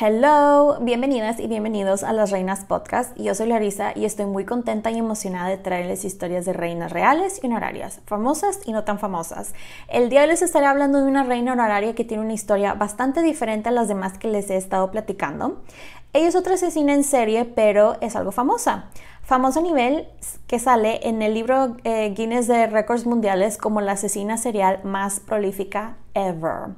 Hello, bienvenidas y bienvenidos a Las Reinas Podcast. Yo soy Larisa y estoy muy contenta y emocionada de traerles historias de reinas reales y honorarias, famosas y no tan famosas. El día de hoy les estaré hablando de una reina honoraria que tiene una historia bastante diferente a las demás que les he estado platicando. Ella es otra asesina en serie, pero es algo famosa famoso nivel que sale en el libro eh, Guinness de Récords Mundiales como la asesina serial más prolífica ever.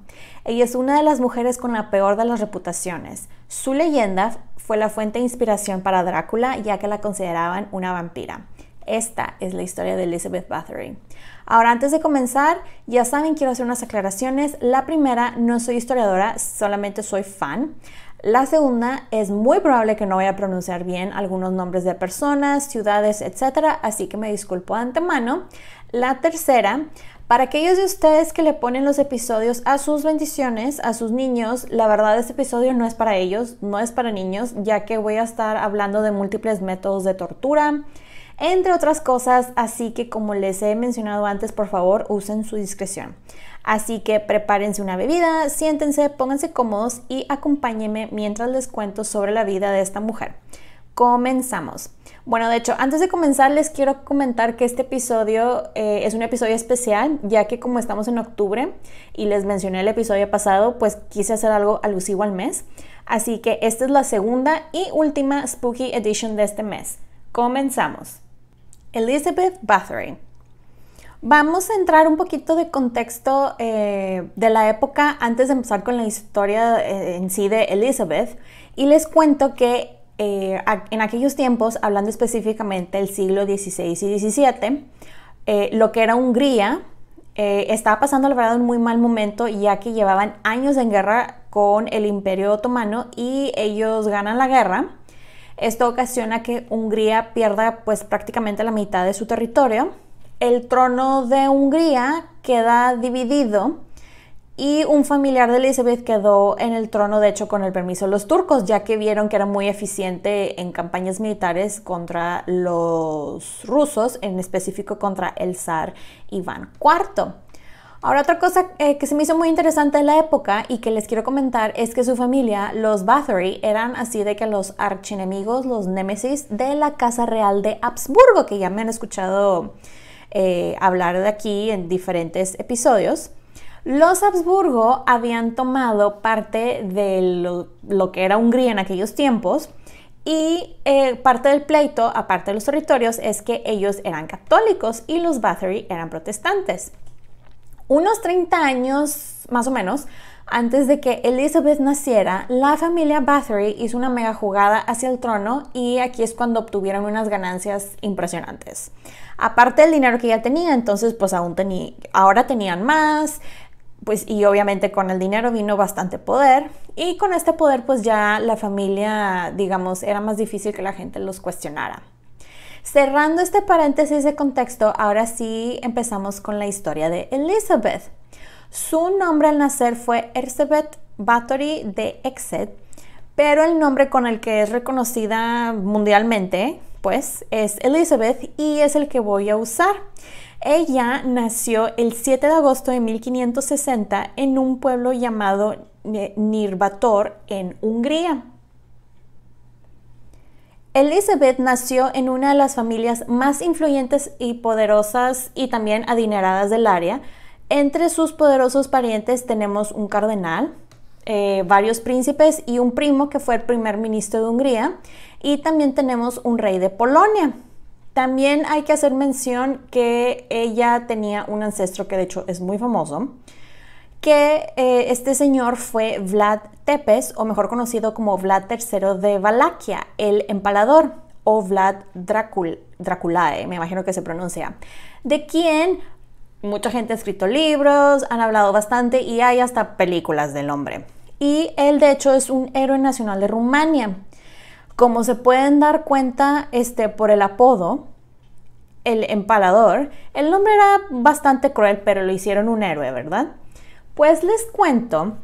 Ella es una de las mujeres con la peor de las reputaciones. Su leyenda fue la fuente de inspiración para Drácula ya que la consideraban una vampira. Esta es la historia de Elizabeth Bathory. Ahora, antes de comenzar, ya saben, quiero hacer unas aclaraciones. La primera, no soy historiadora, solamente soy fan. La segunda, es muy probable que no vaya a pronunciar bien algunos nombres de personas, ciudades, etc. Así que me disculpo de antemano. La tercera, para aquellos de ustedes que le ponen los episodios a sus bendiciones, a sus niños, la verdad este episodio no es para ellos, no es para niños, ya que voy a estar hablando de múltiples métodos de tortura, entre otras cosas, así que como les he mencionado antes, por favor, usen su discreción. Así que prepárense una bebida, siéntense, pónganse cómodos y acompáñenme mientras les cuento sobre la vida de esta mujer. Comenzamos. Bueno, de hecho, antes de comenzar les quiero comentar que este episodio eh, es un episodio especial, ya que como estamos en octubre y les mencioné el episodio pasado, pues quise hacer algo alusivo al mes. Así que esta es la segunda y última Spooky Edition de este mes. Comenzamos. Elizabeth Bathory Vamos a entrar un poquito de contexto eh, de la época antes de empezar con la historia eh, en sí de Elizabeth y les cuento que eh, en aquellos tiempos, hablando específicamente del siglo XVI y XVII, lo que era Hungría estaba pasando la verdad un muy mal momento ya que llevaban años en guerra con el Imperio Otomano y ellos ganan la guerra. Esto ocasiona que Hungría pierda pues prácticamente la mitad de su territorio el trono de Hungría queda dividido y un familiar de Elizabeth quedó en el trono, de hecho, con el permiso de los turcos, ya que vieron que era muy eficiente en campañas militares contra los rusos, en específico contra el zar Iván IV. Ahora otra cosa eh, que se me hizo muy interesante en la época y que les quiero comentar es que su familia, los Bathory, eran así de que los archienemigos, los némesis de la Casa Real de Habsburgo, que ya me han escuchado eh, hablar de aquí en diferentes episodios. Los Habsburgo habían tomado parte de lo, que era Hungría en aquellos tiempos y eh, parte del pleito, aparte de los territorios, es que ellos eran católicos y los Bathory eran protestantes. Unos 30 años más o menos antes de que Elizabeth naciera, la familia Bathory hizo una mega jugada hacia el trono y aquí es cuando obtuvieron unas ganancias impresionantes. Aparte del dinero que ya tenía, entonces pues aún ahora tenían más, pues y obviamente con el dinero vino bastante poder y con este poder pues ya la familia, digamos, era más difícil que la gente los cuestionara. Cerrando este paréntesis de contexto, ahora sí empezamos con la historia de Elizabeth. Su nombre al nacer fue Elizabeth Bathory de Exeter, pero el nombre con el que es reconocida mundialmente, pues, es Elizabeth y es el que voy a usar. Ella nació el 7 de agosto de 1560 en un pueblo llamado Nirvator en Hungría. Elizabeth nació en una de las familias más influyentes y poderosas y también adineradas del área, entre sus poderosos parientes tenemos un cardenal, eh, varios príncipes y un primo que fue el primer ministro de Hungría. Y también tenemos un rey de Polonia. También hay que hacer mención que ella tenía un ancestro que de hecho es muy famoso, que eh, este señor fue Vlad Tepes, o mejor conocido como Vlad III de Valaquia, el empalador, o Vlad Dracul Draculae, me imagino que se pronuncia, de quien Mucha gente ha escrito libros, han hablado bastante y hay hasta películas del hombre. Y él de hecho es un héroe nacional de Rumania. Como se pueden dar cuenta este, por el apodo, el empalador, el nombre era bastante cruel, pero lo hicieron un héroe, ¿verdad? Pues les cuento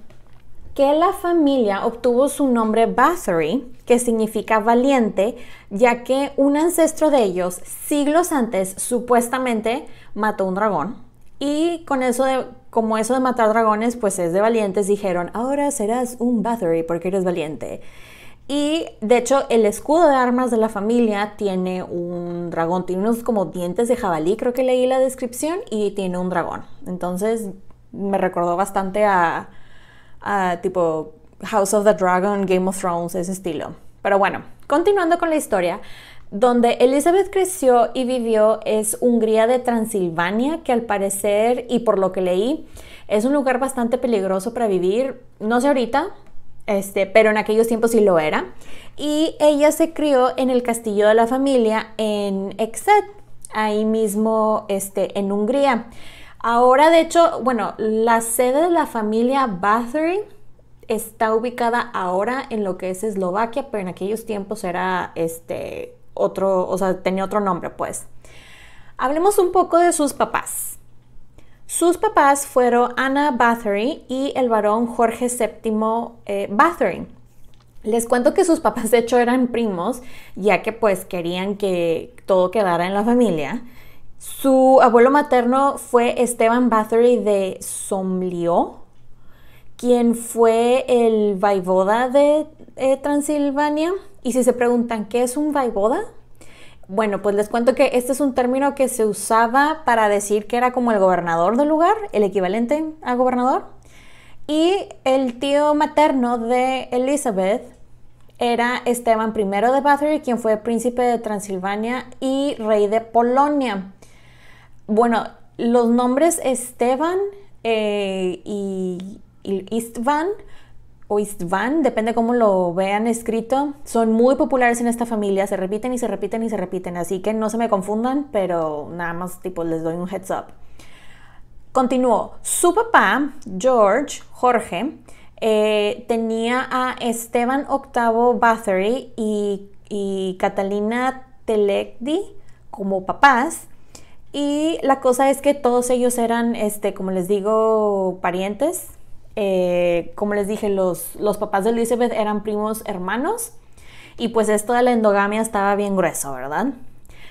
que la familia obtuvo su nombre Bathory, que significa valiente, ya que un ancestro de ellos, siglos antes, supuestamente mató un dragón y con eso de, como eso de matar dragones, pues es de valientes, dijeron, ahora serás un Bathory porque eres valiente. Y de hecho, el escudo de armas de la familia tiene un dragón, tiene unos como dientes de jabalí, creo que leí la descripción, y tiene un dragón. Entonces me recordó bastante a, a tipo House of the Dragon, Game of Thrones, ese estilo. Pero bueno, continuando con la historia, donde Elizabeth creció y vivió es Hungría de Transilvania, que al parecer, y por lo que leí, es un lugar bastante peligroso para vivir. No sé ahorita, este, pero en aquellos tiempos sí lo era. Y ella se crió en el castillo de la familia en Exet, ahí mismo este, en Hungría. Ahora, de hecho, bueno, la sede de la familia Bathory está ubicada ahora en lo que es Eslovaquia, pero en aquellos tiempos era este, otro, o sea, tenía otro nombre, pues. Hablemos un poco de sus papás. Sus papás fueron Anna Bathory y el varón Jorge VII eh, Bathory. Les cuento que sus papás de hecho eran primos, ya que pues querían que todo quedara en la familia. Su abuelo materno fue Esteban Bathory de Somlio, quien fue el vaivoda de eh, Transilvania y si se preguntan qué es un vaivoda, bueno, pues les cuento que este es un término que se usaba para decir que era como el gobernador del lugar, el equivalente a gobernador. Y el tío materno de Elizabeth era Esteban I de Bathory, quien fue príncipe de Transilvania y rey de Polonia. Bueno, los nombres Esteban eh, y, y Istvan o Istvan, depende cómo lo vean escrito, son muy populares en esta familia, se repiten y se repiten y se repiten, así que no se me confundan, pero nada más tipo les doy un heads up. Continuó, su papá, George, Jorge, eh, tenía a Esteban Octavo Bathory y, Catalina Telegdi como papás, y la cosa es que todos ellos eran, este, como les digo, parientes, eh, como les dije, los, papás de Elizabeth eran primos hermanos y pues esto de la endogamia estaba bien grueso, ¿verdad?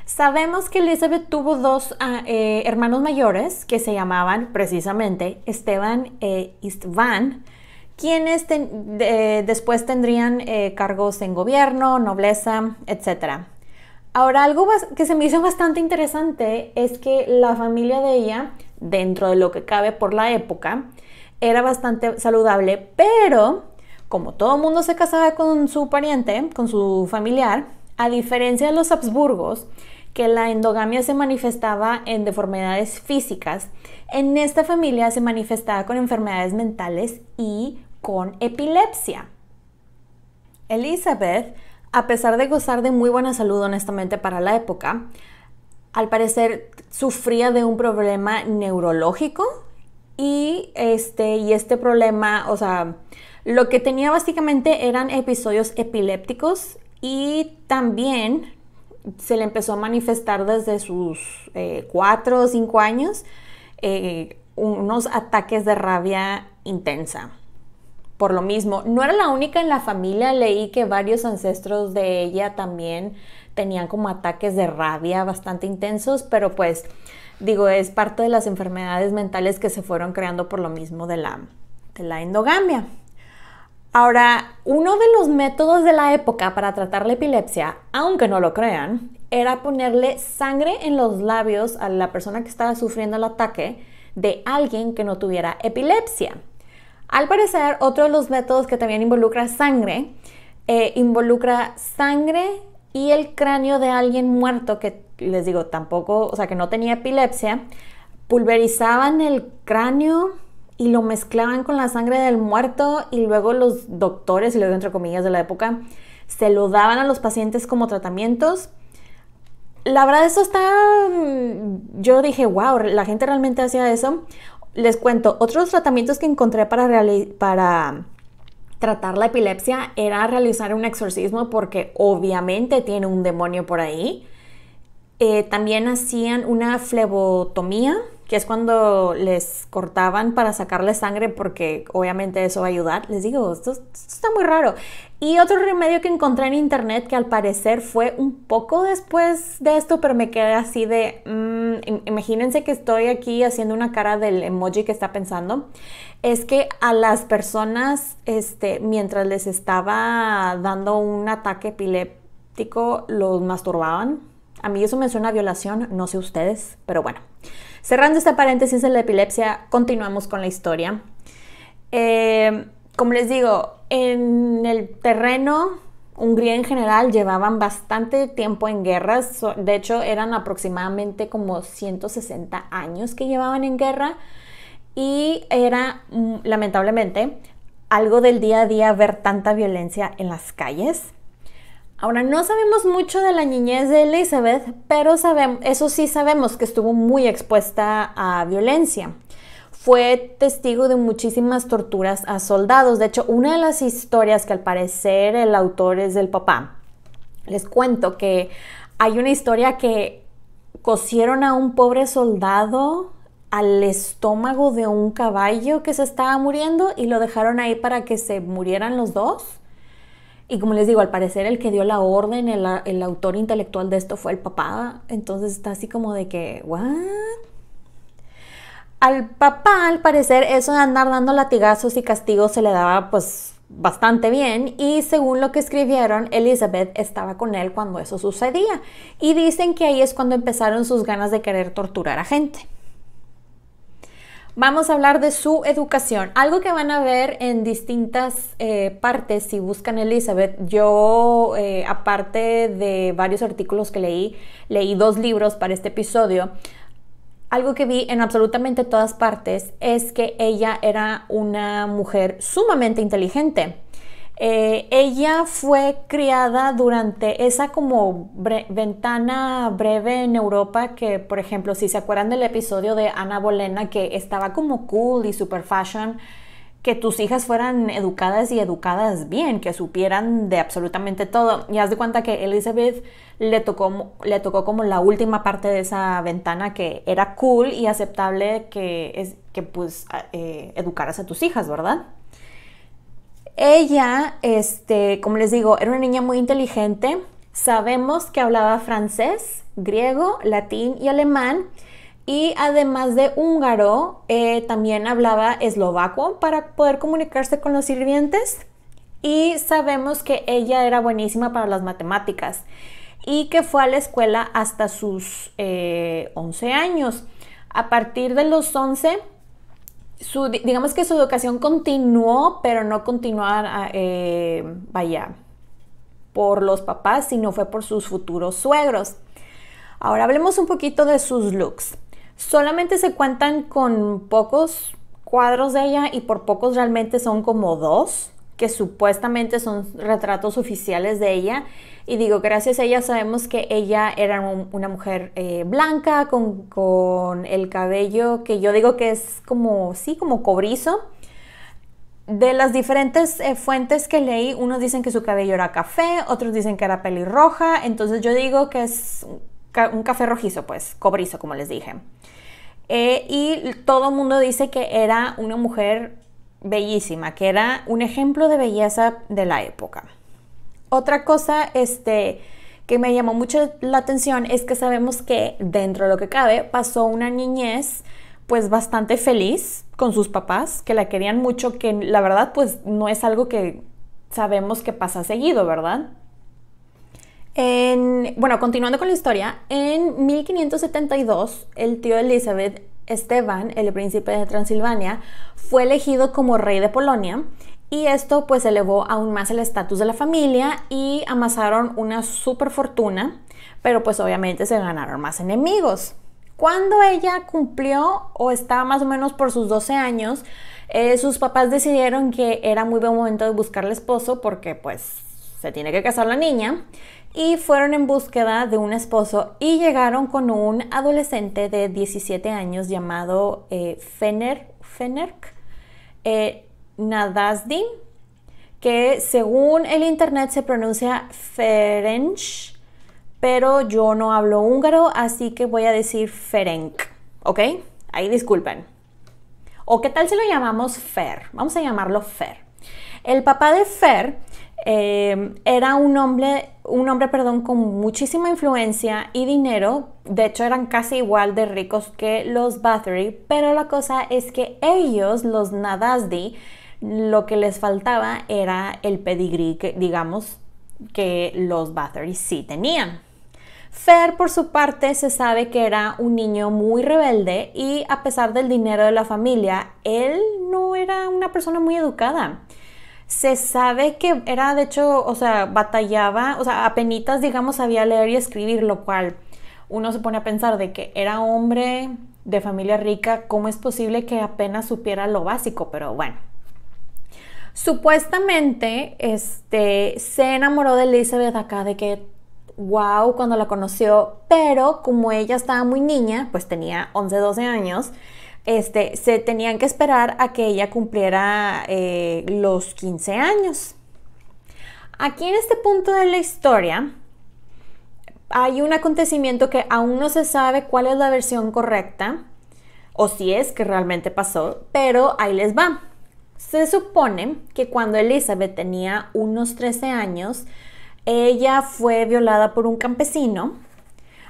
Sabemos que Elizabeth tuvo dos ah, eh, hermanos mayores que se llamaban precisamente Esteban e Istvan, quienes después tendrían eh, cargos en gobierno, nobleza, etc. Ahora, algo que se me hizo bastante interesante es que la familia de ella, dentro de lo que cabe por la época, era bastante saludable, pero como todo mundo se casaba con su pariente, con su familiar, a diferencia de los Habsburgos, que la endogamia se manifestaba en deformidades físicas, en esta familia se manifestaba con enfermedades mentales y con epilepsia. Elizabeth, a pesar de gozar de muy buena salud honestamente para la época, al parecer sufría de un problema neurológico y este, y este problema, o sea, lo que tenía básicamente eran episodios epilépticos y también se le empezó a manifestar desde sus 4 eh, o 5 años eh, unos ataques de rabia intensa. Por lo mismo, no era la única en la familia, leí que varios ancestros de ella también tenían como ataques de rabia bastante intensos, pero pues digo, es parte de las enfermedades mentales que se fueron creando por lo mismo de la, de la endogamia. Ahora, uno de los métodos de la época para tratar la epilepsia, aunque no lo crean, era ponerle sangre en los labios a la persona que estaba sufriendo el ataque de alguien que no tuviera epilepsia. Al parecer, otro de los métodos que también involucra sangre, eh, involucra sangre y el cráneo de alguien muerto que les digo tampoco, o sea, que no tenía epilepsia, pulverizaban el cráneo y lo mezclaban con la sangre del muerto y luego los doctores, y lo digo entre comillas de la época, se lo daban a los pacientes como tratamientos. La verdad, eso está, mm, yo dije, wow, la gente realmente hacía eso. Les cuento, otros tratamientos que encontré para, para tratar la epilepsia era realizar un exorcismo porque obviamente tiene un demonio por ahí. Eh, también hacían una flebotomía, que es cuando les cortaban para sacarle sangre porque obviamente eso va a ayudar. Les digo, esto, está muy raro. Y otro remedio que encontré en internet que al parecer fue un poco después de esto, pero me quedé así de, mm, imagínense que estoy aquí haciendo una cara del emoji que está pensando es que a las personas, este, mientras les estaba dando un ataque epiléptico, los masturbaban. A mí eso me suena a violación, no sé ustedes, pero bueno. Cerrando esta paréntesis de la epilepsia, continuamos con la historia. Eh, como les digo, en el terreno, Hungría en general llevaban bastante tiempo en guerras. De hecho, eran aproximadamente como 160 años que llevaban en guerra y era mm, lamentablemente algo del día a día ver tanta violencia en las calles. Ahora, no sabemos mucho de la niñez de Elizabeth, pero sabemos, eso sí sabemos que estuvo muy expuesta a violencia. Fue testigo de muchísimas torturas a soldados. De hecho, una de las historias que al parecer el autor es del papá. Les cuento que hay una historia que cosieron a un pobre soldado al estómago de un caballo que se estaba muriendo y lo dejaron ahí para que se murieran los dos. Y como les digo, al parecer el que dio la orden, el, autor intelectual de esto fue el papá. Entonces está así como de que, ¿what? Al papá, al parecer, eso de andar dando latigazos y castigos se le daba pues bastante bien y según lo que escribieron, Elizabeth estaba con él cuando eso sucedía. Y dicen que ahí es cuando empezaron sus ganas de querer torturar a gente. Vamos a hablar de su educación. Algo que van a ver en distintas eh, partes si buscan Elizabeth. Yo, eh, aparte de varios artículos que leí, leí dos libros para este episodio. Algo que vi en absolutamente todas partes es que ella era una mujer sumamente inteligente eh, ella fue criada durante esa como ventana breve en Europa que, por ejemplo, si se acuerdan del episodio de Ana Bolena que estaba como cool y super fashion, que tus hijas fueran educadas y educadas bien, que supieran de absolutamente todo. Y haz de cuenta que Elizabeth le tocó, le tocó como la última parte de esa ventana que era cool y aceptable que, es, que pues eh, educaras a tus hijas, ¿verdad? Ella, este, como les digo, era una niña muy inteligente. Sabemos que hablaba francés, griego, latín y alemán. Y además de húngaro, eh, también hablaba eslovaco para poder comunicarse con los sirvientes. Y sabemos que ella era buenísima para las matemáticas y que fue a la escuela hasta sus 11 eh, años. A partir de los 11 digamos que su educación continuó, pero no continuó ah, eh, vaya, por los papás, sino fue por sus futuros suegros. Ahora hablemos un poquito de sus looks. Solamente se cuentan con pocos cuadros de ella y por pocos realmente son como dos, que supuestamente son retratos oficiales de ella y digo, gracias a ella sabemos que ella era una mujer eh, blanca con, el cabello que yo digo que es como, sí, como cobrizo. De las diferentes eh, fuentes que leí, unos dicen que su cabello era café, otros dicen que era pelirroja, entonces yo digo que es un café rojizo, pues, cobrizo, como les dije. Eh, y todo el mundo dice que era una mujer bellísima, que era un ejemplo de belleza de la época. Otra cosa este, que me llamó mucho la atención es que sabemos que dentro de lo que cabe pasó una niñez pues bastante feliz con sus papás, que la querían mucho, que la verdad pues no es algo que sabemos que pasa seguido, ¿verdad? bueno, continuando con la historia, en 1572 el tío Elizabeth Esteban, el príncipe de Transilvania, fue elegido como rey de Polonia y esto pues elevó aún más el estatus de la familia y amasaron una super fortuna, pero pues obviamente se ganaron más enemigos. Cuando ella cumplió o estaba más o menos por sus 12 años, eh, sus papás decidieron que era muy buen momento de buscarle esposo porque pues se tiene que casar la niña y fueron en búsqueda de un esposo y llegaron con un adolescente de 17 años llamado eh, Fener, Fenerk. Eh, Nadazdi que según el internet se pronuncia Ferenc, pero yo no hablo húngaro, así que voy a decir Ferenc, ¿ok? Ahí disculpen. ¿O qué tal si lo llamamos Fer? Vamos a llamarlo Fer. El papá de Fer eh, era un hombre, un hombre perdón, con muchísima influencia y dinero. De hecho, eran casi igual de ricos que los Bathory, pero la cosa es que ellos, los Nadazdi, lo que les faltaba era el pedigrí que, digamos, que los Bathory sí tenían. Fer, por su parte, se sabe que era un niño muy rebelde y a pesar del dinero de la familia, él no era una persona muy educada. Se sabe que era, de hecho, o sea, batallaba, o sea, apenas, digamos, sabía leer y escribir, lo cual uno se pone a pensar de que era hombre de familia rica, ¿cómo es posible que apenas supiera lo básico? Pero bueno, Supuestamente, este, se enamoró de Elizabeth acá de que, wow, cuando la conoció, pero como ella estaba muy niña, pues tenía 11, 12 años, este, se tenían que esperar a que ella cumpliera eh, los 15 años. Aquí en este punto de la historia hay un acontecimiento que aún no se sabe cuál es la versión correcta o si es que realmente pasó, pero ahí les va. Se supone que cuando Elizabeth tenía unos 13 años, ella fue violada por un campesino.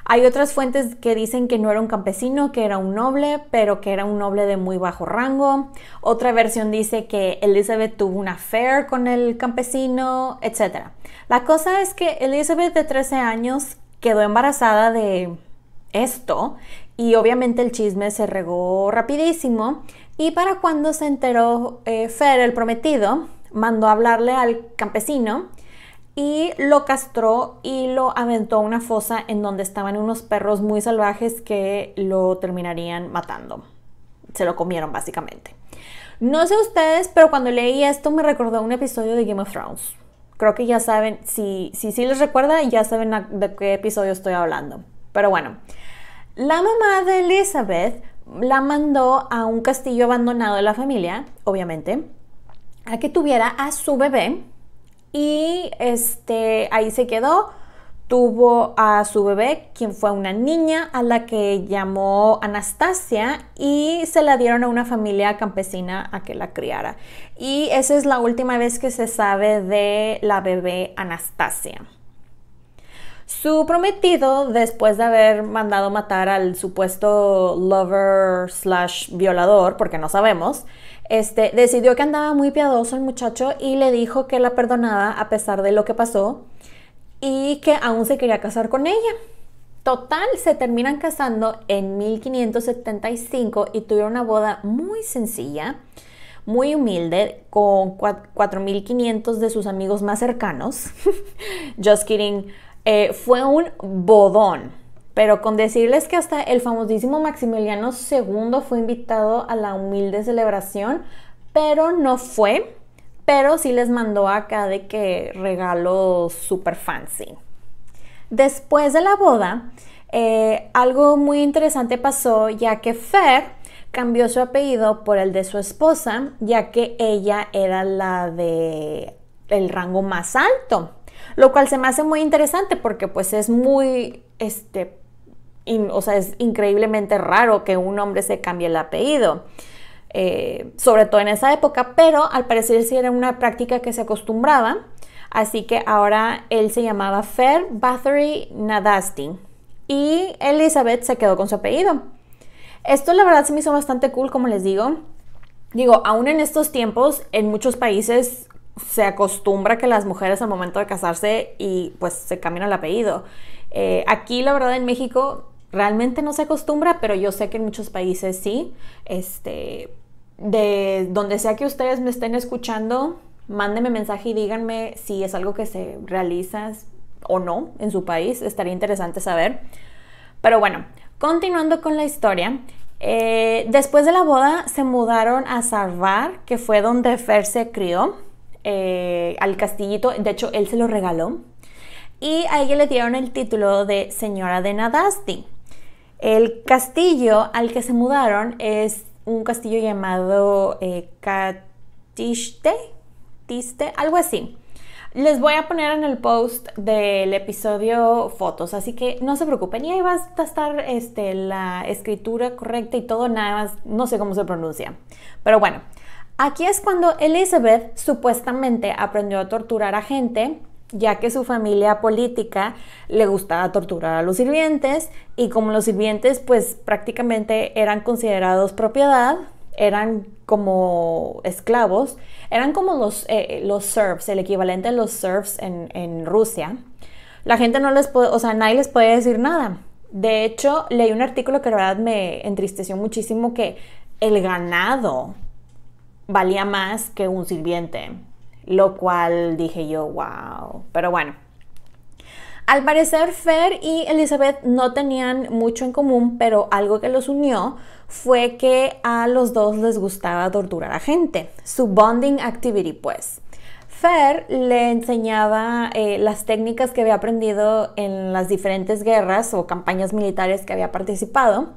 Hay otras fuentes que dicen que no era un campesino, que era un noble, pero que era un noble de muy bajo rango. Otra versión dice que Elizabeth tuvo una affair con el campesino, etc. La cosa es que Elizabeth de 13 años quedó embarazada de esto y obviamente el chisme se regó rapidísimo y para cuando se enteró eh, Fer, el prometido, mandó a hablarle al campesino y lo castró y lo aventó a una fosa en donde estaban unos perros muy salvajes que lo terminarían matando. Se lo comieron básicamente. No sé ustedes, pero cuando leí esto me recordó un episodio de Game of Thrones. Creo que ya saben, si sí si, si les recuerda, ya saben de qué episodio estoy hablando. Pero bueno, la mamá de Elizabeth la mandó a un castillo abandonado de la familia, obviamente, a que tuviera a su bebé y este ahí se quedó. Tuvo a su bebé, quien fue una niña a la que llamó Anastasia y se la dieron a una familia campesina a que la criara. Y esa es la última vez que se sabe de la bebé Anastasia. Su prometido, después de haber mandado matar al supuesto lover slash violador, porque no sabemos, este, decidió que andaba muy piadoso el muchacho y le dijo que la perdonaba a pesar de lo que pasó y que aún se quería casar con ella. Total, se terminan casando en 1575 y tuvieron una boda muy sencilla, muy humilde, con 4.500 de sus amigos más cercanos. Just kidding, eh, fue un bodón. Pero con decirles que hasta el famosísimo Maximiliano II fue invitado a la humilde celebración, pero no fue, pero sí les mandó acá de que regalo super fancy. Después de la boda, eh, algo muy interesante pasó ya que Fer cambió su apellido por el de su esposa, ya que ella era la de el rango más alto lo cual se me hace muy interesante porque pues es muy, este, o sea, es increíblemente raro que un hombre se cambie el apellido. Eh, sobre todo en esa época, pero al parecer sí era una práctica que se acostumbraba, así que ahora él se llamaba Fer Bathory Nadasti y Elizabeth se quedó con su apellido. Esto la verdad se me hizo bastante cool, como les digo. Digo, aún en estos tiempos, en muchos países se acostumbra que las mujeres al momento de casarse y pues se cambian el apellido. Eh, aquí la verdad en México realmente no se acostumbra, pero yo sé que en muchos países sí. Este, de donde sea que ustedes me estén escuchando, mándenme mensaje y díganme si es algo que se realiza o no en su país. Estaría interesante saber. Pero bueno, continuando con la historia, eh, después de la boda se mudaron a Sarvar, que fue donde Fer se crió. Eh, al castillito, de hecho él se lo regaló, y a ella le dieron el título de señora de Nadasti. El castillo al que se mudaron es un castillo llamado eh, Katiste, algo así. Les voy a poner en el post del episodio fotos, así que no se preocupen. Y ahí va a estar este, la escritura correcta y todo, nada más, no sé cómo se pronuncia. Pero bueno, Aquí es cuando Elizabeth supuestamente aprendió a torturar a gente, ya que su familia política le gustaba torturar a los sirvientes y como los sirvientes pues prácticamente eran considerados propiedad, eran como esclavos, eran como los, eh, los serfs, el equivalente a los serfs en, Rusia. La gente no les puede, o sea, nadie les puede decir nada. De hecho, leí un artículo que la verdad me entristeció muchísimo que el ganado valía más que un sirviente, lo cual dije yo, wow, pero bueno. Al parecer Fer y Elizabeth no tenían mucho en común, pero algo que los unió fue que a los dos les gustaba torturar a gente, su bonding activity pues. Fer le enseñaba eh, las técnicas que había aprendido en las diferentes guerras o campañas militares que había participado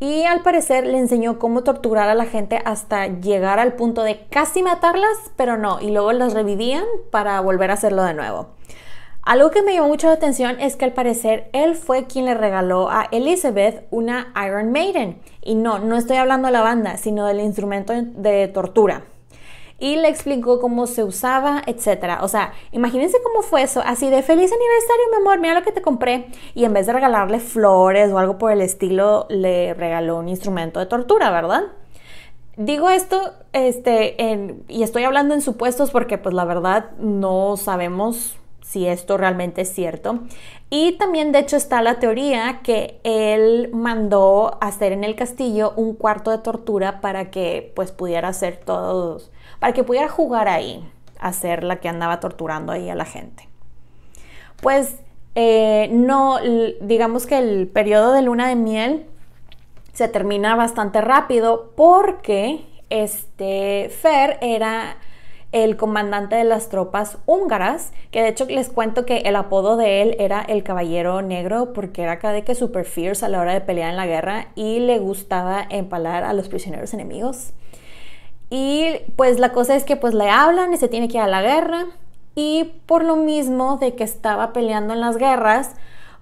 y al parecer le enseñó cómo torturar a la gente hasta llegar al punto de casi matarlas, pero no, y luego las revivían para volver a hacerlo de nuevo. Algo que me llamó mucho la atención es que al parecer él fue quien le regaló a Elizabeth una Iron Maiden. Y no, no estoy hablando de la banda, sino del instrumento de tortura y le explicó cómo se usaba, etcétera. O sea, imagínense cómo fue eso, así de feliz aniversario, mi amor, mira lo que te compré. Y en vez de regalarle flores o algo por el estilo, le regaló un instrumento de tortura, ¿verdad? Digo esto, este, y estoy hablando en supuestos porque pues la verdad no sabemos si esto realmente es cierto. Y también de hecho está la teoría que él mandó hacer en el castillo un cuarto de tortura para que pues pudiera hacer todos para que pudiera jugar ahí hacer la que andaba torturando ahí a la gente. Pues eh, no, digamos que el periodo de luna de miel se termina bastante rápido porque este Fer era el comandante de las tropas húngaras, que de hecho les cuento que el apodo de él era el caballero negro porque era cada que super fierce a la hora de pelear en la guerra y le gustaba empalar a los prisioneros enemigos. Y pues la cosa es que pues le hablan y se tiene que ir a la guerra. Y por lo mismo de que estaba peleando en las guerras,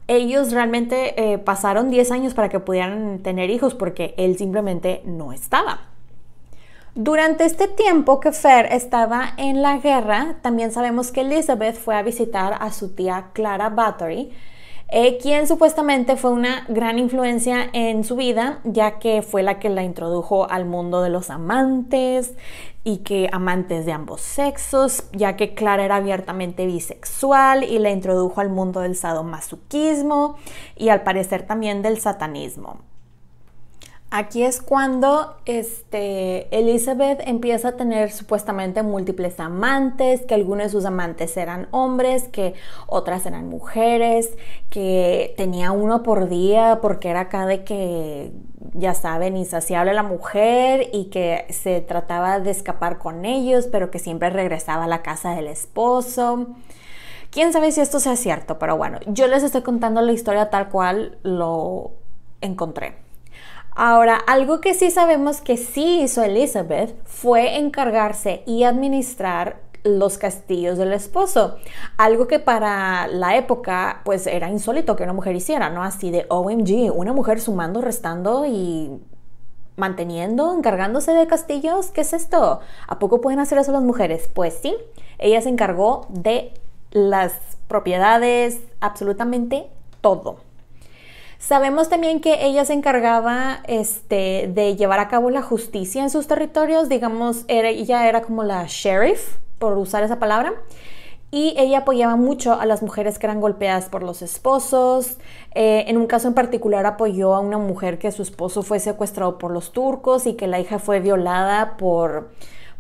ellos realmente eh, pasaron 10 años para que pudieran tener hijos porque él simplemente no estaba. Durante este tiempo que Fer estaba en la guerra, también sabemos que Elizabeth fue a visitar a su tía Clara Battery, eh, quien supuestamente fue una gran influencia en su vida, ya que fue la que la introdujo al mundo de los amantes y que amantes de ambos sexos, ya que Clara era abiertamente bisexual y la introdujo al mundo del sadomasoquismo y al parecer también del satanismo. Aquí es cuando este, Elizabeth empieza a tener supuestamente múltiples amantes, que algunos de sus amantes eran hombres, que otras eran mujeres, que tenía uno por día porque era acá de que, ya saben, insaciable la mujer y que se trataba de escapar con ellos, pero que siempre regresaba a la casa del esposo. Quién sabe si esto sea cierto, pero bueno, yo les estoy contando la historia tal cual lo encontré. Ahora, algo que sí sabemos que sí hizo Elizabeth fue encargarse y administrar los castillos del esposo. Algo que para la época pues era insólito que una mujer hiciera, ¿no? Así de OMG, una mujer sumando, restando y manteniendo, encargándose de castillos. ¿Qué es esto? ¿A poco pueden hacer eso las mujeres? Pues sí, ella se encargó de las propiedades, absolutamente todo. Sabemos también que ella se encargaba este, de llevar a cabo la justicia en sus territorios, digamos, ella era como la sheriff, por usar esa palabra. Y ella apoyaba mucho a las mujeres que eran golpeadas por los esposos. Eh, en un caso en particular apoyó a una mujer que su esposo fue secuestrado por los turcos y que la hija fue violada por,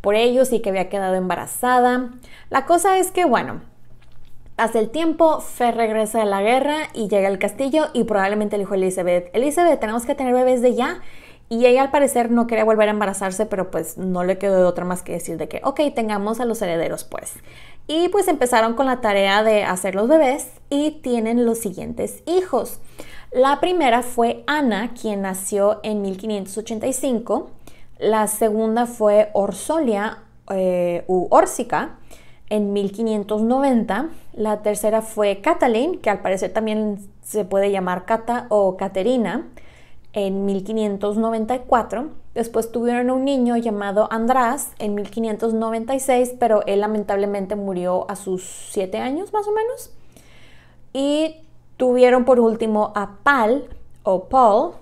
por ellos y que había quedado embarazada. La cosa es que, bueno, Hace el tiempo, Fer regresa de la guerra y llega al castillo y probablemente el hijo Elizabeth. Elizabeth, tenemos que tener bebés de ya. Y ella al parecer no quería volver a embarazarse, pero pues no le quedó de otra más que decir de que, ok, tengamos a los herederos pues. Y pues empezaron con la tarea de hacer los bebés y tienen los siguientes hijos. La primera fue Ana, quien nació en 1585. La segunda fue Orsolia eh, u Orsica en 1590. La tercera fue Cataline, que al parecer también se puede llamar Cata o Caterina, en 1594. Después tuvieron un niño llamado András en 1596, pero él lamentablemente murió a sus siete años más o menos. Y tuvieron por último a Pal o Paul,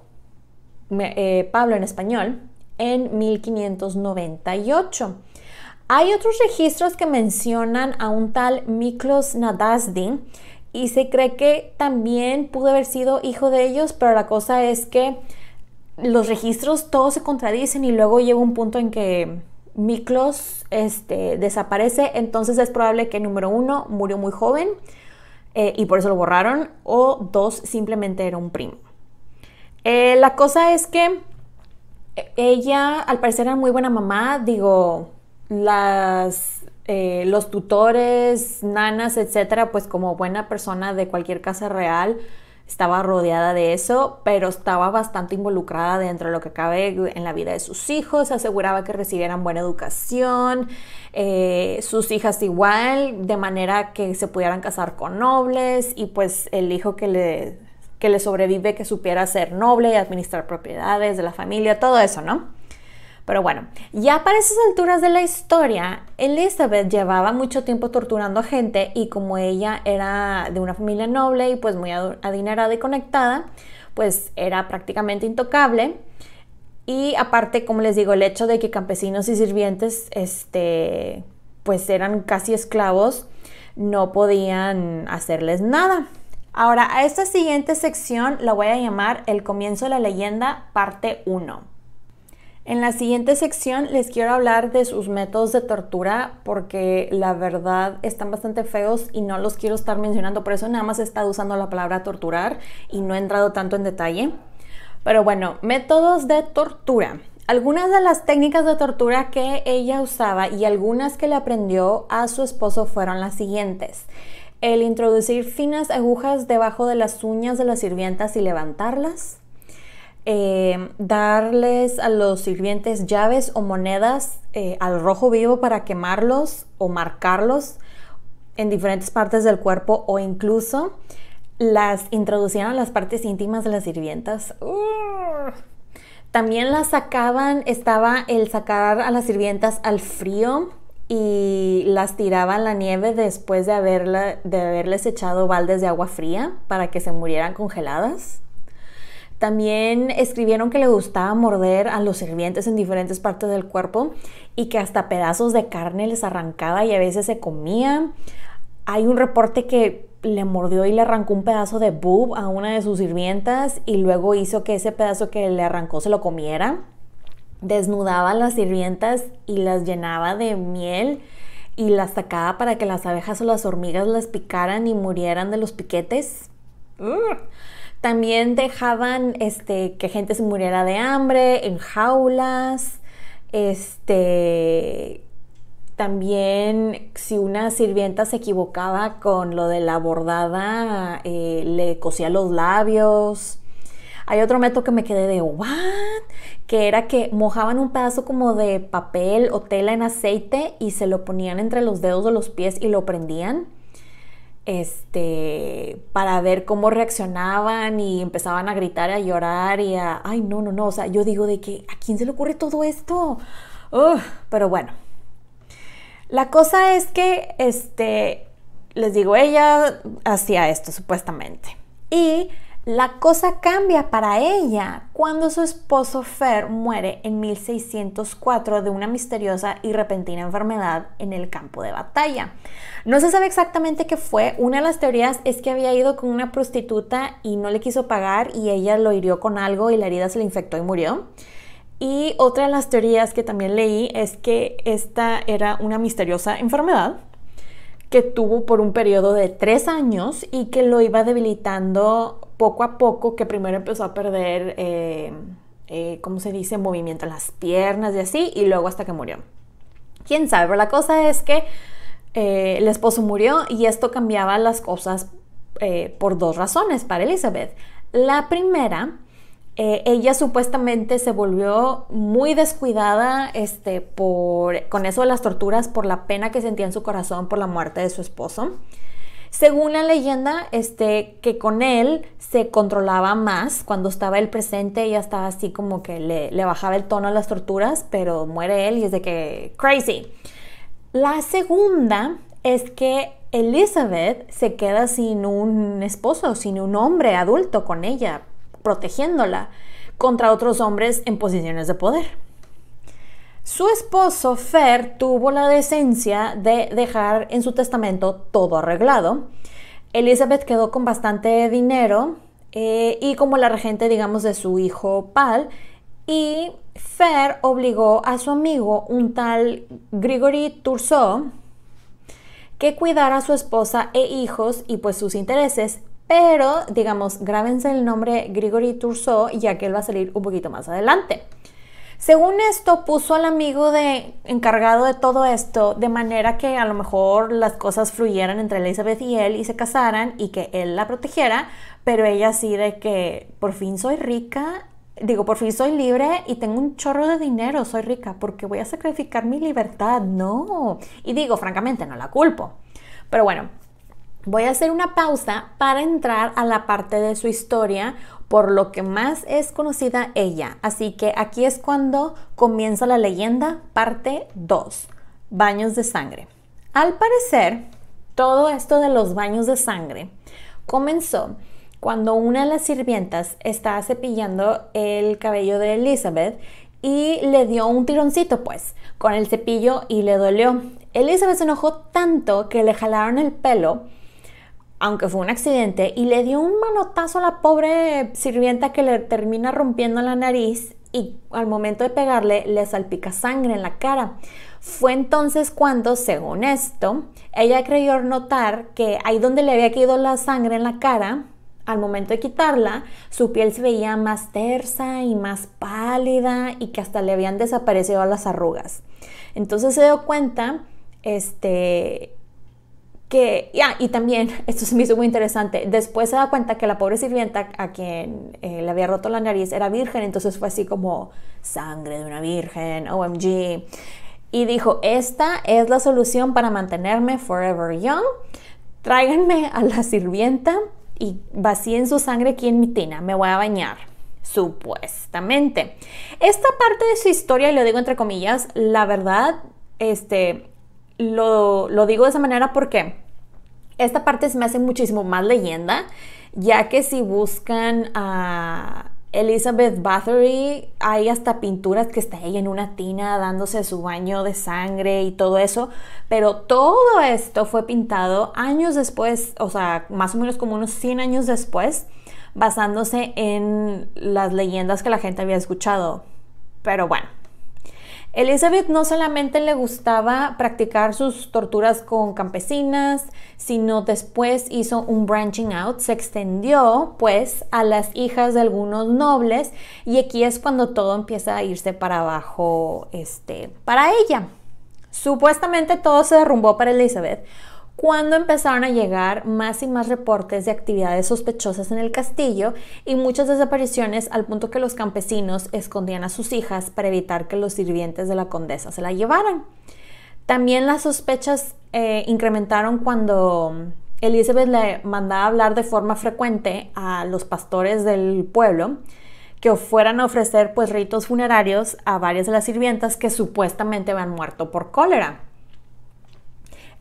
eh, Pablo en español, en 1598. Hay otros registros que mencionan a un tal Miklos Nadasdi y se cree que también pudo haber sido hijo de ellos, pero la cosa es que los registros todos se contradicen y luego llega un punto en que Miklos este, desaparece, entonces es probable que número uno murió muy joven eh, y por eso lo borraron, o dos simplemente era un primo. Eh, la cosa es que ella al parecer era muy buena mamá, digo, las, eh, los tutores, nanas, etcétera, pues como buena persona de cualquier casa real, estaba rodeada de eso, pero estaba bastante involucrada dentro de lo que cabe en la vida de sus hijos, aseguraba que recibieran buena educación, eh, sus hijas igual, de manera que se pudieran casar con nobles y pues el hijo que le, que le sobrevive que supiera ser noble, y administrar propiedades de la familia, todo eso, ¿no? Pero bueno, ya para esas alturas de la historia, Elizabeth llevaba mucho tiempo torturando a gente y como ella era de una familia noble y pues muy adinerada y conectada, pues era prácticamente intocable. Y aparte, como les digo, el hecho de que campesinos y sirvientes, este, pues eran casi esclavos, no podían hacerles nada. Ahora, a esta siguiente sección la voy a llamar El comienzo de la leyenda, parte 1. En la siguiente sección les quiero hablar de sus métodos de tortura porque la verdad están bastante feos y no los quiero estar mencionando, por eso nada más he estado usando la palabra torturar y no he entrado tanto en detalle. Pero bueno, métodos de tortura. Algunas de las técnicas de tortura que ella usaba y algunas que le aprendió a su esposo fueron las siguientes. El introducir finas agujas debajo de las uñas de las sirvientas y levantarlas Em, darles a los sirvientes llaves o monedas eh, al rojo vivo para quemarlos o marcarlos en diferentes partes del cuerpo o incluso las introducían a las partes íntimas de las sirvientas. También las sacaban, estaba el sacar a las sirvientas al frío y las tiraban la nieve después de, de haberles echado baldes de agua fría para que se murieran congeladas. También escribieron que le gustaba morder a los sirvientes en diferentes partes del cuerpo y que hasta pedazos de carne les arrancaba y a veces se comía. Hay un reporte que le mordió y le arrancó un pedazo de boob a una de sus sirvientas y luego hizo que ese pedazo que le arrancó se lo comiera. Desnudaba a las sirvientas y las llenaba de miel y las sacaba para que las abejas o las hormigas las picaran y murieran de los piquetes. También dejaban este, que gente se muriera de hambre en jaulas. Este, también si una sirvienta se equivocaba con lo de la bordada, eh, le cosía los labios. Hay otro método que me quedé de what, que era que mojaban un pedazo como de papel o tela en aceite y se lo ponían entre los dedos de los pies y lo prendían este, para ver cómo reaccionaban y empezaban a gritar, a llorar y a, ay, no, no, no, o sea, yo digo de que, ¿a quién se le ocurre todo esto? pero bueno, la cosa es que, este, les digo, ella hacía esto supuestamente. Y la cosa cambia para ella cuando su esposo Fer muere en 1604 de una misteriosa y repentina enfermedad en el campo de batalla. No se sabe exactamente qué fue, una de las teorías es que había ido con una prostituta y no le quiso pagar y ella lo hirió con algo y la herida se le infectó y murió. Y otra de las teorías que también leí es que esta era una misteriosa enfermedad que tuvo por un periodo de tres años y que lo iba debilitando poco a poco, que primero empezó a perder, eh, eh, ¿cómo se dice?, movimiento en las piernas y así, y luego hasta que murió. ¿Quién sabe? Pero la cosa es que eh, el esposo murió y esto cambiaba las cosas por dos razones para Elizabeth. La primera, ella supuestamente se volvió muy descuidada este, por, con eso de las torturas, por la pena que sentía en su corazón por la muerte de su esposo. Según la leyenda, este, que con él se controlaba más cuando estaba el presente, ella estaba así como que le, le bajaba el tono a las torturas, pero muere él y es de que crazy. La segunda es que Elizabeth se queda sin un esposo, sin un hombre adulto con ella, protegiéndola contra otros hombres en posiciones de poder. Su esposo Fer tuvo la decencia de dejar en su testamento todo arreglado. Elizabeth quedó con bastante dinero eh, y como la regente, digamos, de su hijo Pal. Y Fer obligó a su amigo, un tal Grigory Tursot, que cuidara a su esposa e hijos y pues sus intereses. Pero, digamos, grábense el nombre Grigory Tursot, ya que él va a salir un poquito más adelante. Según esto, puso al amigo de, encargado de todo esto de manera que a lo mejor las cosas fluyeran entre Elizabeth y él y se casaran y que él la protegiera, pero ella sí de que por fin soy rica, digo, por fin soy libre y tengo un chorro de dinero, soy rica, porque voy a sacrificar mi libertad, no. Y digo, francamente, no la culpo. Pero bueno, Voy a hacer una pausa para entrar a la parte de su historia por lo que más es conocida ella. Así que aquí es cuando comienza la leyenda, parte 2, baños de sangre. Al parecer, todo esto de los baños de sangre comenzó cuando una de las sirvientas estaba cepillando el cabello de Elizabeth y le dio un tironcito pues con el cepillo y le dolió. Elizabeth se enojó tanto que le jalaron el pelo aunque fue un accidente, y le dio un manotazo a la pobre sirvienta que le termina rompiendo la nariz y al momento de pegarle le salpica sangre en la cara. Fue entonces cuando, según esto, ella creyó notar que ahí donde le había caído la sangre en la cara, al momento de quitarla, su piel se veía más tersa y más pálida y que hasta le habían desaparecido las arrugas. Entonces se dio cuenta, este, que, ya, y también, esto se me hizo muy interesante, después se da cuenta que la pobre sirvienta a quien eh, le había roto la nariz era virgen, entonces fue así como sangre de una virgen, OMG. Y dijo, esta es la solución para mantenerme forever young, tráiganme a la sirvienta y vacíen su sangre aquí en mi tina, me voy a bañar. Supuestamente. Esta parte de su historia, y lo digo entre comillas, la verdad, este, lo, digo de esa manera porque esta parte se me hace muchísimo más leyenda, ya que si buscan a Elizabeth Bathory, hay hasta pinturas que está ella en una tina dándose su baño de sangre y todo eso, pero todo esto fue pintado años después, o sea, más o menos como unos 100 años después, basándose en las leyendas que la gente había escuchado. Pero bueno, Elizabeth no solamente le gustaba practicar sus torturas con campesinas, sino después hizo un branching out, se extendió pues a las hijas de algunos nobles y aquí es cuando todo empieza a irse para abajo este, para ella. Supuestamente todo se derrumbó para Elizabeth cuando empezaron a llegar más y más reportes de actividades sospechosas en el castillo y muchas desapariciones al punto que los campesinos escondían a sus hijas para evitar que los sirvientes de la condesa se la llevaran. También las sospechas eh, incrementaron cuando Elizabeth le mandaba hablar de forma frecuente a los pastores del pueblo que fueran a ofrecer pues, ritos funerarios a varias de las sirvientas que supuestamente habían muerto por cólera.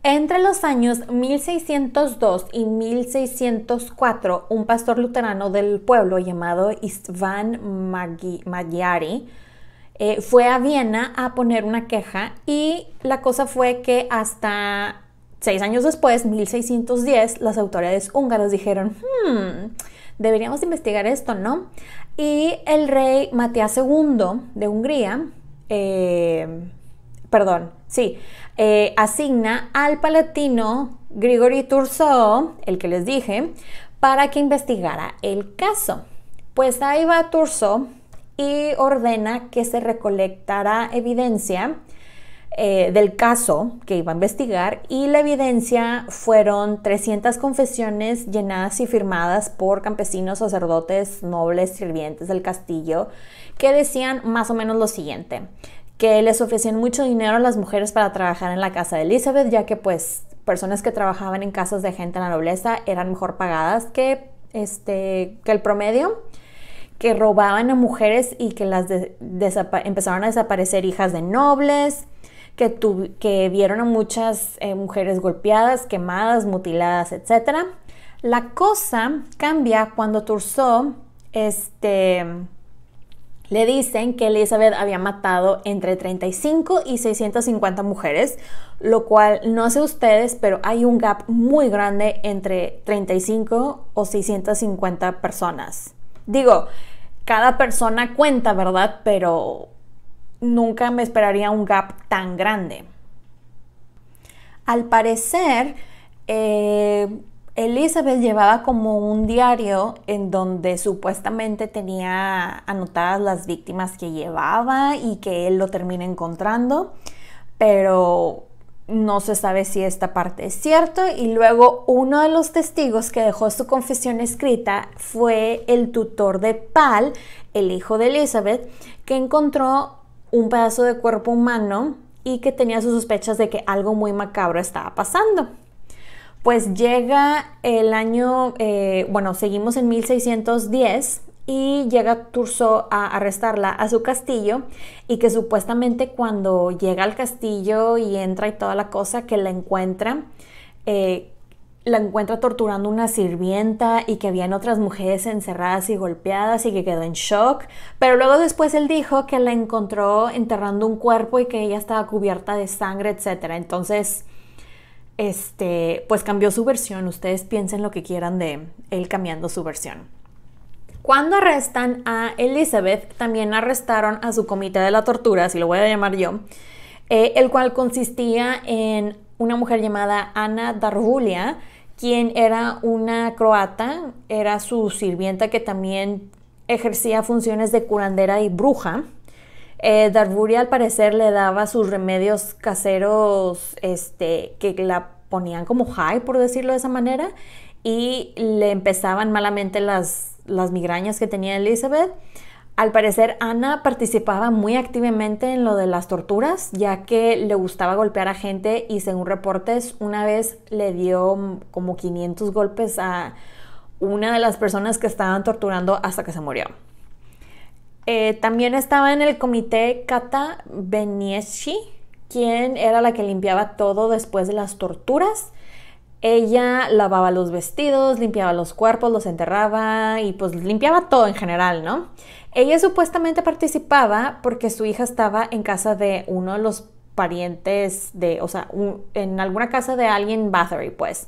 Entre los años 1602 y 1604, un pastor luterano del pueblo llamado Istvan Magyari eh, fue a Viena a poner una queja y la cosa fue que hasta seis años después, 1610, las autoridades húngaras dijeron, hmm, deberíamos investigar esto, ¿no? Y el rey Matías II de Hungría, eh, perdón, sí, eh, asigna al palatino Grigori Turso, el que les dije, para que investigara el caso. Pues ahí va Turso y ordena que se recolectara evidencia eh, del caso que iba a investigar y la evidencia fueron 300 confesiones llenadas y firmadas por campesinos, sacerdotes, nobles, sirvientes del castillo que decían más o menos lo siguiente, que les ofrecían mucho dinero a las mujeres para trabajar en la casa de Elizabeth, ya que pues personas que trabajaban en casas de gente de la nobleza eran mejor pagadas que, este, que el promedio, que robaban a mujeres y que las empezaron a desaparecer hijas de nobles, que, que vieron a muchas eh, mujeres golpeadas, quemadas, mutiladas, etc. La cosa cambia cuando Turso este, le dicen que Elizabeth había matado entre 35 y 650 mujeres, lo cual no sé ustedes, pero hay un gap muy grande entre 35 o 650 personas. Digo, cada persona cuenta, ¿verdad? Pero nunca me esperaría un gap tan grande. Al parecer, eh, Elizabeth llevaba como un diario en donde supuestamente tenía anotadas las víctimas que llevaba y que él lo termina encontrando, pero no se sabe si esta parte es cierto y luego uno de los testigos que dejó su confesión escrita fue el tutor de Pal, el hijo de Elizabeth, que encontró un pedazo de cuerpo humano y que tenía sus sospechas de que algo muy macabro estaba pasando pues llega el año, eh, bueno, seguimos en 1610 y llega Turso a arrestarla a su castillo y que supuestamente cuando llega al castillo y entra y toda la cosa que la encuentra, eh, la encuentra torturando una sirvienta y que habían otras mujeres encerradas y golpeadas y que quedó en shock. Pero luego después él dijo que la encontró enterrando un cuerpo y que ella estaba cubierta de sangre, etc. Entonces este, pues cambió su versión. Ustedes piensen lo que quieran de él cambiando su versión. Cuando arrestan a Elizabeth, también arrestaron a su comité de la tortura, si lo voy a llamar yo, eh, el cual consistía en una mujer llamada Ana Darvulia, quien era una croata, era su sirvienta que también ejercía funciones de curandera y bruja. Eh, al parecer le daba sus remedios caseros este, que la ponían como high, por decirlo de esa manera, y le empezaban malamente las, las migrañas que tenía Elizabeth. Al parecer, Ana participaba muy activamente en lo de las torturas, ya que le gustaba golpear a gente y según reportes, una vez le dio como 500 golpes a una de las personas que estaban torturando hasta que se murió. Eh, también estaba en el comité Kata Benieschi, quien era la que limpiaba todo después de las torturas. Ella lavaba los vestidos, limpiaba los cuerpos, los enterraba y pues limpiaba todo en general, ¿no? Ella supuestamente participaba porque su hija estaba en casa de uno de los parientes de, o sea, en alguna casa de alguien, Bathory, pues.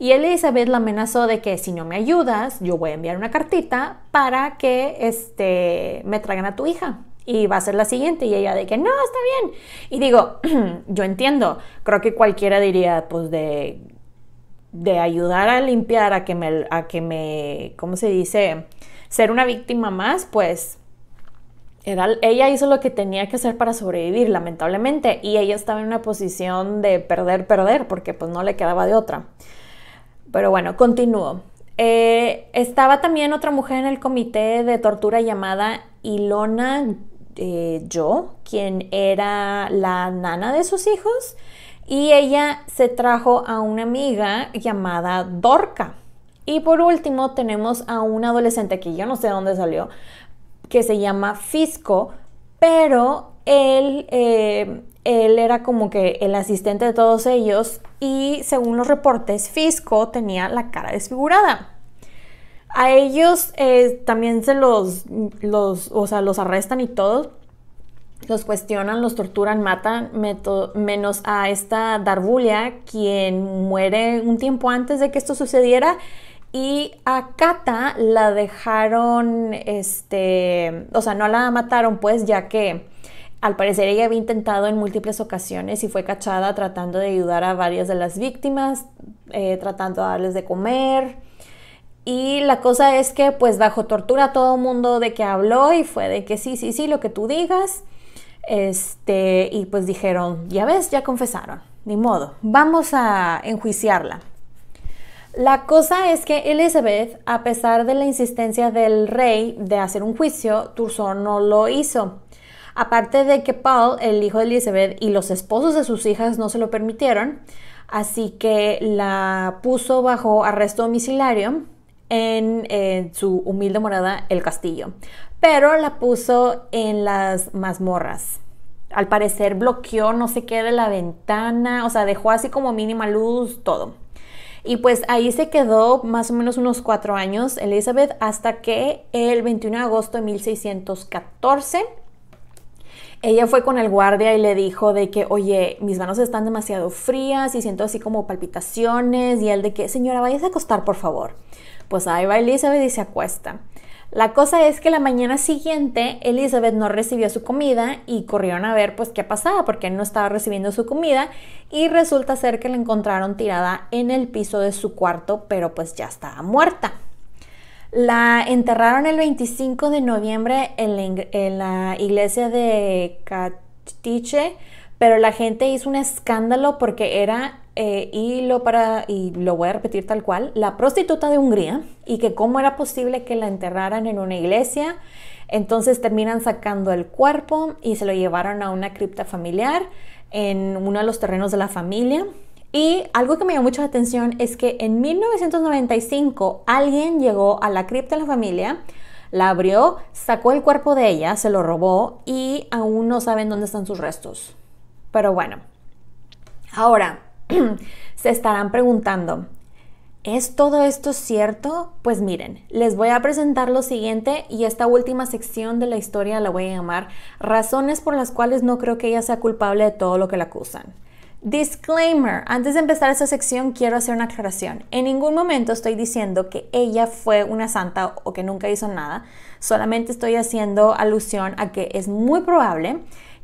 Y Elizabeth la amenazó de que si no me ayudas, yo voy a enviar una cartita para que este, me traigan a tu hija. Y va a ser la siguiente. Y ella de que no, está bien. Y digo, yo entiendo. Creo que cualquiera diría, pues, de, de ayudar a limpiar, a que me, a que me, ¿cómo se dice? Ser una víctima más, pues ella hizo lo que tenía que hacer para sobrevivir, lamentablemente, y ella estaba en una posición de perder, perder, porque pues no le quedaba de otra. Pero bueno, continúo. Eh, estaba también otra mujer en el comité de tortura llamada Ilona eh, Yo, quien era la nana de sus hijos, y ella se trajo a una amiga llamada Dorca. Y por último tenemos a un adolescente que yo no sé dónde salió, que se llama Fisco, pero él, eh, él era como que el asistente de todos ellos y según los reportes, Fisco tenía la cara desfigurada. A ellos eh, también se los, los, los arrestan y todos, los cuestionan, los torturan, matan, menos a esta Darbulia, quien muere un tiempo antes de que esto sucediera y a Kata la dejaron, este, o sea, no la mataron pues ya que al parecer ella había intentado en múltiples ocasiones y fue cachada tratando de ayudar a varias de las víctimas, eh, tratando de darles de comer. Y la cosa es que pues bajo tortura a todo mundo de que habló y fue de que sí, sí, sí, lo que tú digas. Este, y pues dijeron, ya ves, ya confesaron, ni modo, vamos a enjuiciarla. La cosa es que Elizabeth, a pesar de la insistencia del rey de hacer un juicio, Turso no lo hizo. Aparte de que Paul, el hijo de Elizabeth, y los esposos de sus hijas no se lo permitieron, así que la puso bajo arresto domiciliario en eh, su humilde morada, el castillo, pero la puso en las mazmorras. Al parecer bloqueó no sé qué de la ventana, o sea, dejó así como mínima luz todo. Y pues ahí se quedó más o menos unos cuatro años Elizabeth hasta que el 21 de agosto de 1614 ella fue con el guardia y le dijo de que, oye, mis manos están demasiado frías y siento así como palpitaciones. Y él de que, señora, váyase a acostar, por favor. Pues ahí va Elizabeth y se acuesta. La cosa es que la mañana siguiente Elizabeth no recibió su comida y corrieron a ver pues qué pasaba porque no estaba recibiendo su comida y resulta ser que la encontraron tirada en el piso de su cuarto pero pues ya estaba muerta. La enterraron el 25 de noviembre en la, iglesia de Catiche pero la gente hizo un escándalo porque era eh, y, lo para, y lo voy a repetir tal cual, la prostituta de Hungría y que cómo era posible que la enterraran en una iglesia. Entonces terminan sacando el cuerpo y se lo llevaron a una cripta familiar en uno de los terrenos de la familia. Y algo que me llamó mucho la atención es que en 1995 alguien llegó a la cripta de la familia, la abrió, sacó el cuerpo de ella, se lo robó y aún no saben dónde están sus restos. Pero bueno, ahora se estarán preguntando, ¿es todo esto cierto? Pues miren, les voy a presentar lo siguiente y esta última sección de la historia la voy a llamar Razones por las cuales no creo que ella sea culpable de todo lo que la acusan. Disclaimer, antes de empezar esta sección quiero hacer una aclaración. En ningún momento estoy diciendo que ella fue una santa o que nunca hizo nada, solamente estoy haciendo alusión a que es muy probable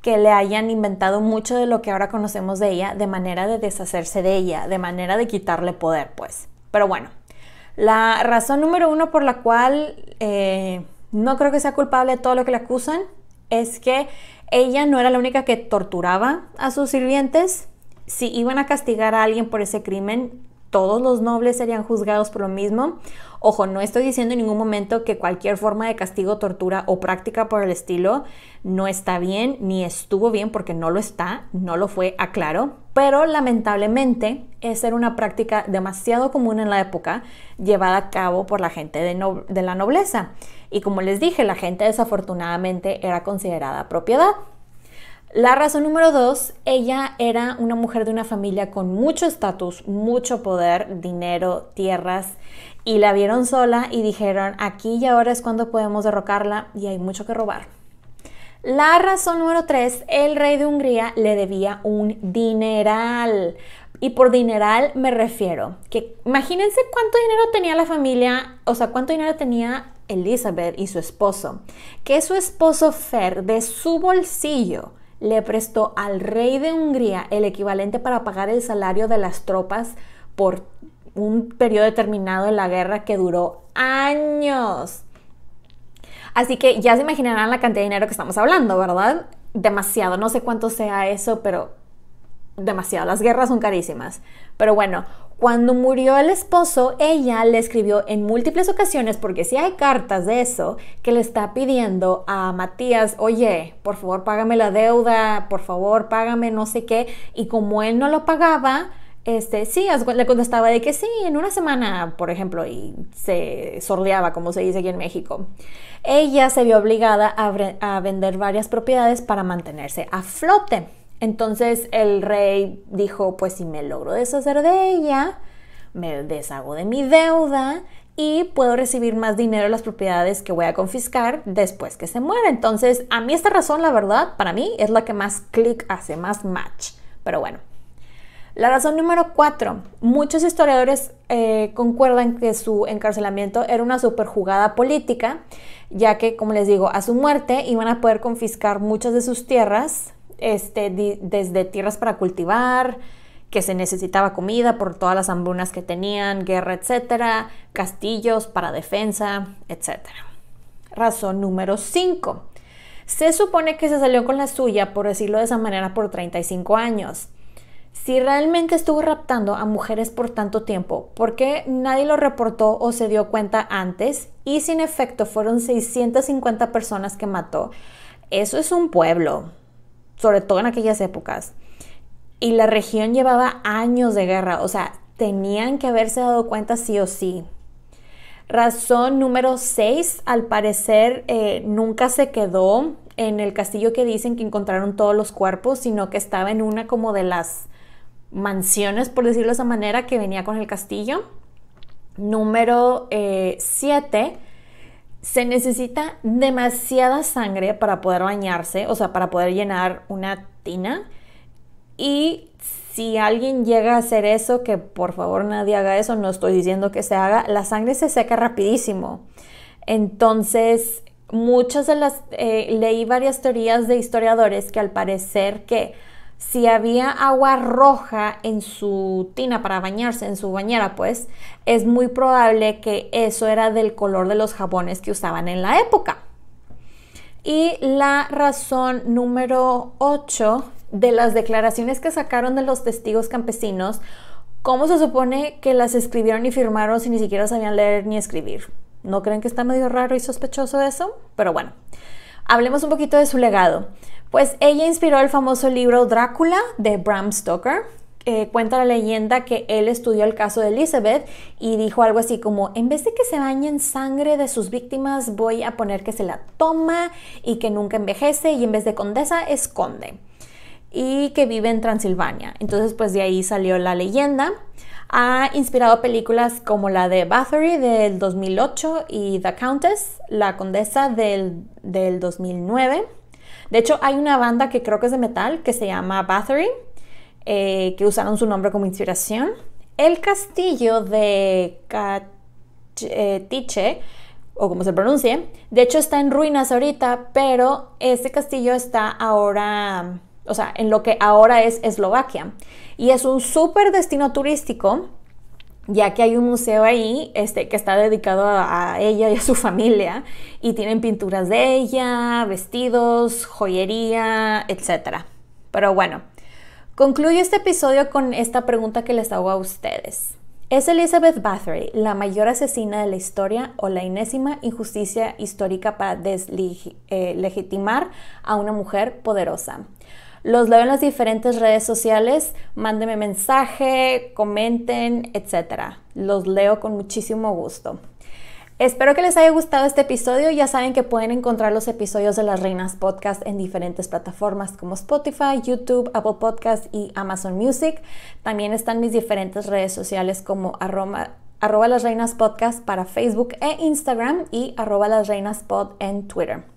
que le hayan inventado mucho de lo que ahora conocemos de ella, de manera de deshacerse de ella, de manera de quitarle poder, pues. Pero bueno, la razón número uno por la cual eh, no creo que sea culpable de todo lo que le acusan es que ella no era la única que torturaba a sus sirvientes. Si iban a castigar a alguien por ese crimen, todos los nobles serían juzgados por lo mismo. Ojo, no estoy diciendo en ningún momento que cualquier forma de castigo, tortura o práctica por el estilo no está bien ni estuvo bien porque no lo está, no lo fue, aclaro. Pero lamentablemente esa era una práctica demasiado común en la época llevada a cabo por la gente de, de la nobleza. Y como les dije, la gente desafortunadamente era considerada propiedad. La razón número dos, ella era una mujer de una familia con mucho estatus, mucho poder, dinero, tierras, y la vieron sola y dijeron, aquí y ahora es cuando podemos derrocarla y hay mucho que robar. La razón número tres, el rey de Hungría le debía un dineral. Y por dineral me refiero, que imagínense cuánto dinero tenía la familia, o sea, cuánto dinero tenía Elizabeth y su esposo, que su esposo Fer de su bolsillo le prestó al rey de Hungría el equivalente para pagar el salario de las tropas por un periodo determinado en la guerra que duró años. Así que ya se imaginarán la cantidad de dinero que estamos hablando, ¿verdad? Demasiado, no sé cuánto sea eso, pero demasiado. Las guerras son carísimas. Pero bueno, cuando murió el esposo, ella le escribió en múltiples ocasiones, porque sí hay cartas de eso, que le está pidiendo a Matías, oye, por favor págame la deuda, por favor págame no sé qué, y como él no lo pagaba, este, sí, le contestaba de que sí, en una semana, por ejemplo, y se sordeaba, como se dice aquí en México. Ella se vio obligada a vender varias propiedades para mantenerse a flote. Entonces el rey dijo, pues si me logro deshacer de ella, me deshago de mi deuda y puedo recibir más dinero de las propiedades que voy a confiscar después que se muera. Entonces, a mí esta razón, la verdad, para mí es la que más clic hace, más match. Pero bueno. La razón número cuatro. Muchos historiadores eh, concuerdan que su encarcelamiento era una jugada política, ya que, como les digo, a su muerte iban a poder confiscar muchas de sus tierras este, desde tierras para cultivar, que se necesitaba comida por todas las hambrunas que tenían, guerra, etcétera, castillos para defensa, etcétera. Razón número 5. Se supone que se salió con la suya, por decirlo de esa manera, por 35 años. Si realmente estuvo raptando a mujeres por tanto tiempo, ¿por qué nadie lo reportó o se dio cuenta antes? Y sin efecto, fueron 650 personas que mató. Eso es un pueblo sobre todo en aquellas épocas. Y la región llevaba años de guerra, o sea, tenían que haberse dado cuenta sí o sí. Razón número 6, al parecer eh, nunca se quedó en el castillo que dicen que encontraron todos los cuerpos, sino que estaba en una como de las mansiones, por decirlo de esa manera, que venía con el castillo. Número 7, eh, se necesita demasiada sangre para poder bañarse, o sea, para poder llenar una tina. Y si alguien llega a hacer eso, que por favor nadie haga eso, no estoy diciendo que se haga, la sangre se seca rapidísimo. Entonces, muchas de las, eh, leí varias teorías de historiadores que al parecer que si había agua roja en su tina para bañarse, en su bañera, pues es muy probable que eso era del color de los jabones que usaban en la época. Y la razón número 8 de las declaraciones que sacaron de los testigos campesinos, ¿cómo se supone que las escribieron y firmaron si ni siquiera sabían leer ni escribir? ¿No creen que está medio raro y sospechoso eso? Pero bueno, hablemos un poquito de su legado. Pues ella inspiró el famoso libro Drácula de Bram Stoker, cuenta la leyenda que él estudió el caso de Elizabeth y dijo algo así como, en vez de que se bañe en sangre de sus víctimas, voy a poner que se la toma y que nunca envejece y en vez de condesa esconde y que vive en Transilvania. Entonces pues de ahí salió la leyenda. Ha inspirado películas como la de Bathory del 2008 y The Countess, la condesa del 2009. De hecho, hay una banda que creo que es de metal que se llama Bathory, eh, que usaron su nombre como inspiración. El castillo de Catiche, eh, o como se pronuncie, de hecho está en ruinas ahorita, pero ese castillo está ahora, o sea, en lo que ahora es Eslovaquia. Y es un súper destino turístico ya que hay un museo ahí este, que está dedicado a, ella y a su familia, y tienen pinturas de ella, vestidos, joyería, etc. Pero bueno, concluyo este episodio con esta pregunta que les hago a ustedes. ¿Es Elizabeth Bathory la mayor asesina de la historia o la inésima injusticia histórica para deslegitimar eh, a una mujer poderosa? Los leo en las diferentes redes sociales, mándenme mensaje, comenten, etc. Los leo con muchísimo gusto. Espero que les haya gustado este episodio. Ya saben que pueden encontrar los episodios de Las Reinas Podcast en diferentes plataformas como Spotify, YouTube, Apple Podcast y Amazon Music. También están mis diferentes redes sociales como arroba, las reinas podcast para Facebook e Instagram y arroba las reinas pod en Twitter.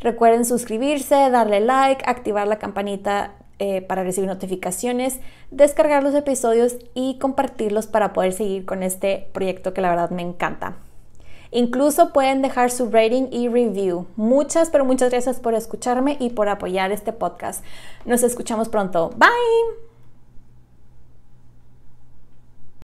Recuerden suscribirse, darle like, activar la campanita eh, para recibir notificaciones, descargar los episodios y compartirlos para poder seguir con este proyecto que la verdad me encanta. Incluso pueden dejar su rating y review. Muchas, pero muchas gracias por escucharme y por apoyar este podcast. Nos escuchamos pronto. Bye.